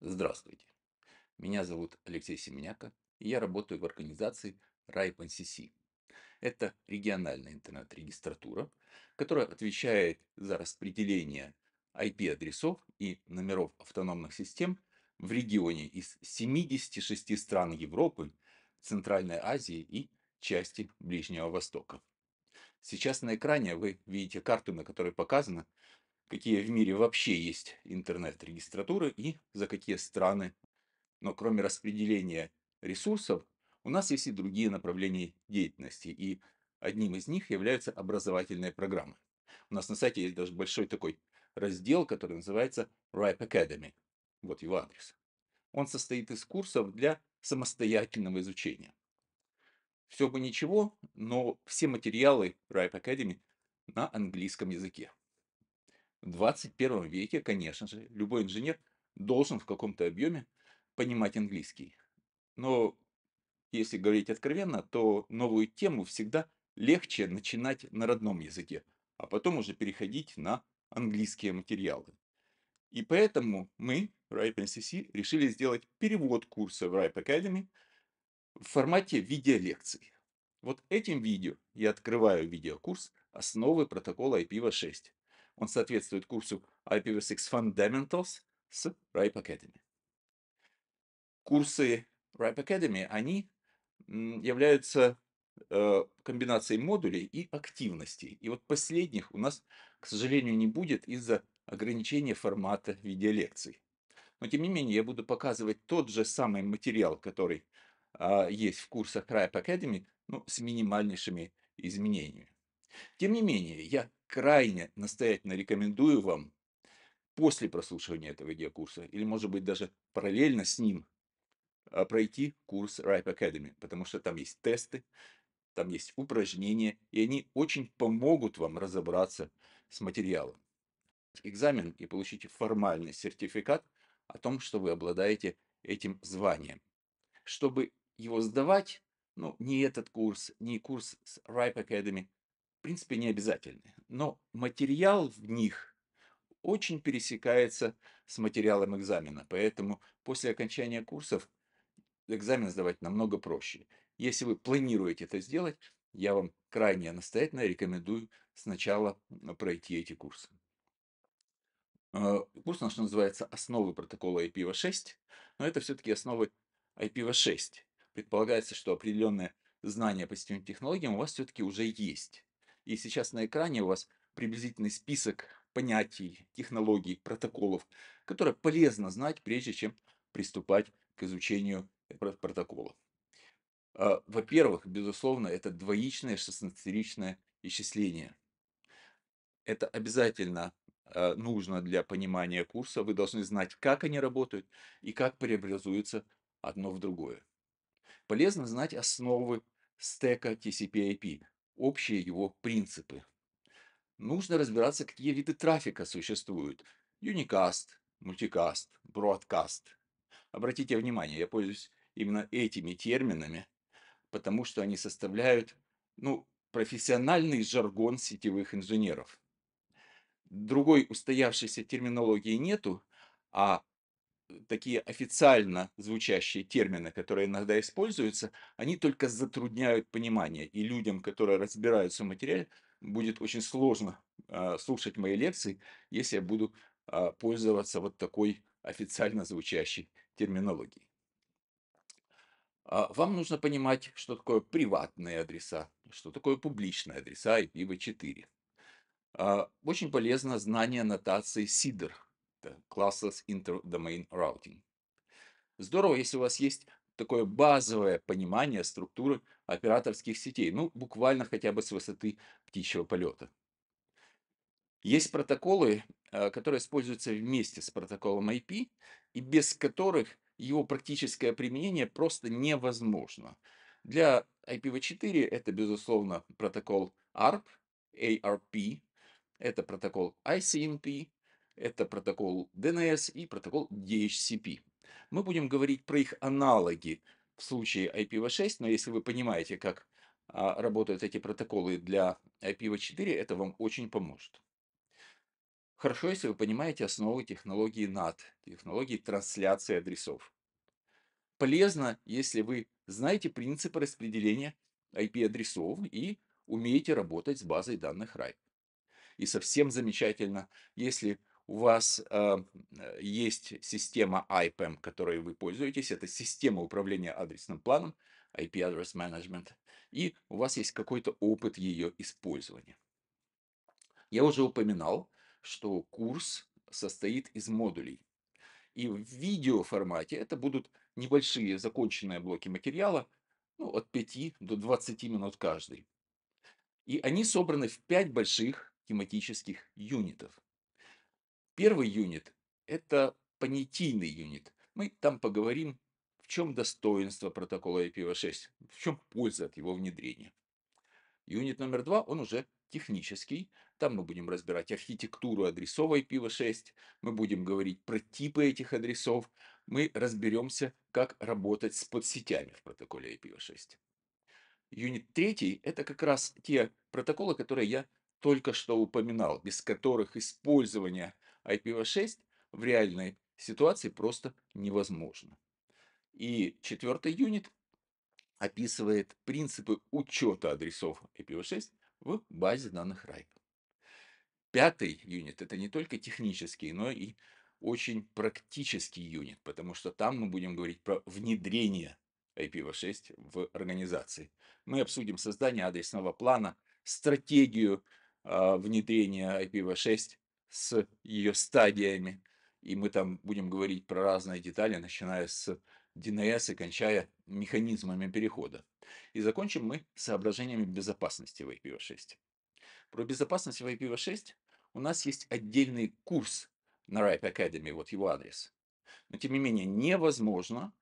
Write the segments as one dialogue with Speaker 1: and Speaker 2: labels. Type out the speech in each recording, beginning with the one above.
Speaker 1: Здравствуйте, меня зовут Алексей Семеняко, и я работаю в организации RIPE-NCC. Это региональная интернет-регистратура, которая отвечает за распределение IP-адресов и номеров автономных систем в регионе из 76 стран Европы, Центральной Азии и части Ближнего Востока. Сейчас на экране вы видите карту, на которой показано, какие в мире вообще есть интернет-регистратуры и за какие страны. Но кроме распределения ресурсов, у нас есть и другие направления деятельности, и одним из них являются образовательные программы. У нас на сайте есть даже большой такой раздел, который называется RIPE Academy. Вот его адрес. Он состоит из курсов для самостоятельного изучения. Все бы ничего, но все материалы RIPE Academy на английском языке. В 21 веке, конечно же, любой инженер должен в каком-то объеме понимать английский. Но если говорить откровенно, то новую тему всегда легче начинать на родном языке, а потом уже переходить на английские материалы. И поэтому мы, RIPE NCC, решили сделать перевод курса в RIPE Academy в формате видеолекций. Вот этим видео я открываю видеокурс «Основы протокола IPv6», он соответствует курсу IPv6 Fundamentals с RIPE Academy. Курсы RIPE Academy, они являются э, комбинацией модулей и активностей. И вот последних у нас, к сожалению, не будет из-за ограничения формата видеолекций. Но тем не менее я буду показывать тот же самый материал, который а, есть в курсах Crype Academy, ну, с минимальнейшими изменениями. Тем не менее, я крайне настоятельно рекомендую вам после прослушивания этого видеокурса, или может быть даже параллельно с ним, а, пройти курс RIPE Academy, потому что там есть тесты, там есть упражнения, и они очень помогут вам разобраться с материалом. Экзамен и получите формальный сертификат о том, что вы обладаете этим званием. Чтобы его сдавать, ну, не этот курс, не курс с RIPE Academy, в принципе, не обязательны. Но материал в них очень пересекается с материалом экзамена. Поэтому после окончания курсов экзамен сдавать намного проще. Если вы планируете это сделать, я вам крайне настоятельно рекомендую сначала пройти эти курсы. А, курс наш называется «Основы протокола IPv6», но это все-таки основы IPv6. Предполагается, что определенные знания по сетевым технологиям у вас все-таки уже есть. И сейчас на экране у вас приблизительный список понятий, технологий, протоколов, которые полезно знать, прежде чем приступать к изучению протоколов. А, во-первых, безусловно, это двоичное шестнадцатеричное исчисление. Это обязательно а, нужно для понимания курса. Вы должны знать, как они работают и как преобразуется одно в другое. Полезно знать основы стека TCP/IP, общие его принципы. Нужно разбираться, какие виды трафика существуют. Unicast, мультикаст, бродкаст. Обратите внимание, я пользуюсь именно этими терминами, потому что они составляют ну, профессиональный жаргон сетевых инженеров. Другой устоявшейся терминологии нету, а такие официально звучащие термины, которые иногда используются, они только затрудняют понимание. И людям, которые разбираются в материале, будет очень сложно э, слушать мои лекции, если я буду э, пользоваться вот такой официально звучащей терминологией. А, вам нужно понимать, что такое приватные адреса, что такое публичные адреса IPv4. Очень полезно знание нотации SIDR, classless interdomain routing. Здорово, если у вас есть такое базовое понимание структуры операторских сетей, ну, буквально хотя бы с высоты птичьего полета. Есть протоколы, э, которые используются вместе с протоколом IP, и без которых его практическое применение просто невозможно. Для IPv4 это, безусловно, протокол ARP, ARP, это протокол ICMP, это протокол DNS и протокол DHCP. Мы будем говорить про их аналоги в случае IPv6, но если вы понимаете, как а, работают эти протоколы для IPv4, это вам очень поможет. Хорошо, если вы понимаете основы технологии NAT, технологии трансляции адресов. Полезно, если вы знаете принципы распределения IP-адресов и умеете работать с базой данных RAI. И совсем замечательно, если у вас э, есть система IPAM, которой вы пользуетесь. Это система управления адресным планом, IP Address Management. И у вас есть какой-то опыт ее использования. Я уже упоминал, что курс состоит из модулей. И в видеоформате это будут небольшие законченные блоки материала, ну, от 5 до 20 минут каждый. И они собраны в 5 больших тематических юнитов. Первый юнит – это понятийный юнит. Мы там поговорим, в чем достоинство протокола IPv6, в чем польза от его внедрения. Юнит номер два, он уже технический. Там мы будем разбирать архитектуру адресов IPv6, мы будем говорить про типы этих адресов, мы разберемся, как работать с подсетями в протоколе IPv6. Юнит третий – это как раз те протоколы, которые я только что упоминал, без которых использование IPv6 в реальной ситуации просто невозможно. И четвертый юнит описывает принципы учета адресов IPv6 в базе данных RIPE. Пятый юнит – это не только технический, но и очень практический юнит, потому что там мы будем говорить про внедрение IPv6 в организации. Мы обсудим создание адресного плана, стратегию э, внедрения IPv6, с ее стадиями. И мы там будем говорить про разные детали, начиная с ДНС и кончая механизмами перехода. И закончим мы соображениями безопасности в IPv6. Про безопасность в IPv6 у нас есть отдельный курс на RIPE Academy, вот его адрес. Но тем не менее невозможно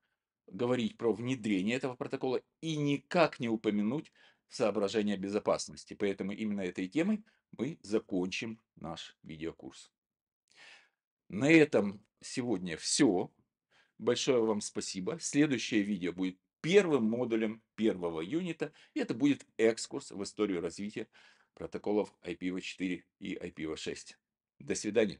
Speaker 1: говорить про внедрение этого протокола и никак не упомянуть соображения безопасности. Поэтому именно этой темой мы закончим наш видеокурс. На этом сегодня все. Большое вам спасибо. Следующее видео будет первым модулем первого юнита. И это будет экскурс в историю развития протоколов IPv4 и IPv6. До свидания.